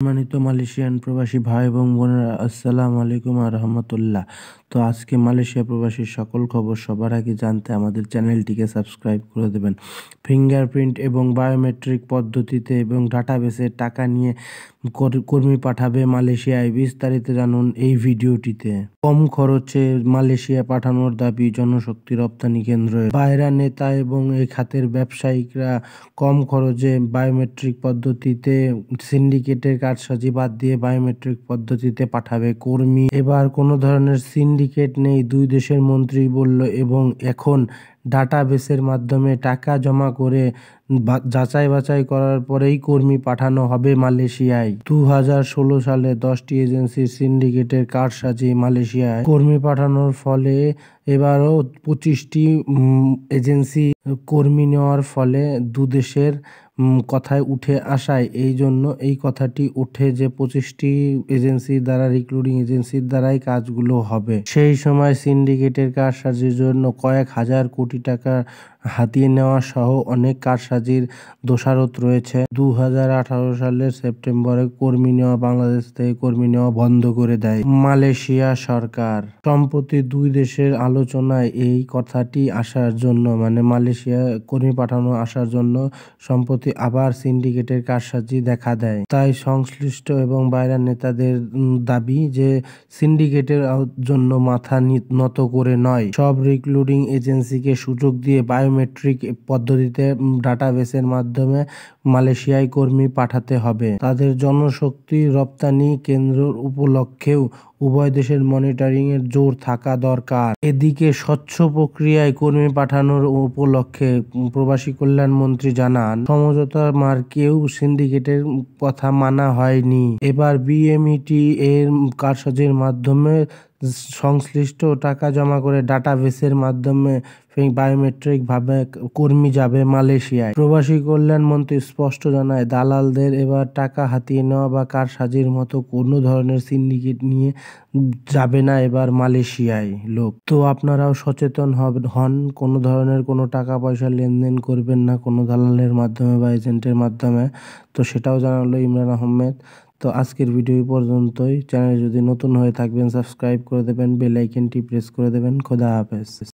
সম্মানিত মালয়েশিয়ান প্রবাসী ভাই এবং বোনেরা আসসালাম আলাইকুম আর রহমতুল্লাহ তো আজকে মালয়েশিয়া প্রবাসীর সকল খবর সবার আগে জানতে আমাদের চ্যানেলটিকে সাবস্ক্রাইব করে দেবেন ফিঙ্গারপ্রিন্ট এবং বায়োমেট্রিক পদ্ধতিতে এবং ডাটাবেসে টাকা নিয়ে কর্মী পাঠাবে মালয়েশিয়ায় বিস্তারিত জানুন এই ভিডিওটিতে কম খরচে মালয়েশিয়া পাঠানোর দাবি জনশক্তি রপ্তানি কেন্দ্রে পায়রা নেতা এবং এই খাতের ব্যবসায়িকরা কম খরচে বায়োমেট্রিক পদ্ধতিতে সিন্ডিকেটের কাজসাজি বাদ দিয়ে বায়োমেট্রিক পদ্ধতিতে পাঠাবে কর্মী এবার কোনো ধরনের সিন্ডিকেট নেই দুই দেশের মন্ত্রী বলল এবং এখন ডাটাবেসের মাধ্যমে টাকা জমা করে যাচাই বাছাই করার পরেই কর্মী পাঠানো হবে মালয়েশিয়ায় দু সালে দশটি এজেন্সির সিন্ডিকেটের কার্ড সাজিয়ে মালয়েশিয়ায় কর্মী পাঠানোর ফলে এবারও পঁচিশটি এজেন্সি কর্মী নেওয়ার ফলে দুদেশের কথায় উঠে আসায় এই জন্য এই কথাটি ওঠে যে পঁচিশটি এজেন্সির দ্বারা রিক্রুটিং এজেন্সির দ্বারাই কাজগুলো হবে সেই সময় সিন্ডিকেটের কারসাজির জন্য কয়েক হাজার কোটি টাকা হাতিয়ে নেওয়া সহ অনেক কারসাজির দোষারত রয়েছে দু সালের সেপ্টেম্বরে কর্মী নেওয়া বাংলাদেশ থেকে কর্মী নেওয়া বন্ধ করে দেয় মালয়েশিয়া সরকার সম্প্রতি দুই দেশের আলো আলোচনায় এই কথাটি আসার জন্য মানে মালয়েশিয়া কর্মী পাঠানো আসার জন্য সম্প্রতি আবার সিন্ডিকেটের কারসাজি দেখা দেয় তাই সংশ্লিষ্ট এবং বাইরের নেতাদের দাবি যে সিন্ডিকেটের জন্য মাথা নত করে নয় সব রিক্রুটিং এজেন্সিকে সুযোগ দিয়ে বায়োমেট্রিক পদ্ধতিতে ডাটাবেসের মাধ্যমে মালয়েশিয়ায় কর্মী পাঠাতে হবে তাদের জনশক্তি রপ্তানি কেন্দ্র উপলক্ষেও উভয় দেশের মনিটরিং এর জোর থাকা দরকার এদিকে স্বচ্ছ প্রক্রিয়ায় কর্মী পাঠানোর উপলক্ষে প্রবাসী কল্যাণ মন্ত্রী জানান সমঝোতা মার্কেও সিন্ডিকেটের কথা মানা হয়নি এবার বিএমইটি e এর কারসাজির মাধ্যমে সংশ্লিষ্ট টাকা জমা করে ডাটাবেসের মাধ্যমে বায়োমেট্রিকভাবে কর্মী যাবে মালয়েশিয়ায় প্রবাসী কল্যাণ মন্ত্রী স্পষ্ট জানায় দালালদের এবার টাকা হাতিয়ে নেওয়া বা কারসাজির মতো কোনো ধরনের সিন্ডিকেট নিয়ে যাবে না এবার মালয়েশিয়ায় লোক তো আপনারাও সচেতন হন কোনো ধরনের কোনো টাকা পয়সা লেনদেন করবেন না কোনো দালালের মাধ্যমে বা এজেন্টের মাধ্যমে তো সেটাও জানালো ইমরান আহমেদ তো আজকের ভিডিও পর্যন্তই চ্যানেল যদি নতুন হয়ে থাকবেন সাবস্ক্রাইব করে দেবেন বেল আইকনটি প্রেস করে দেবেন খোদা হাফেজ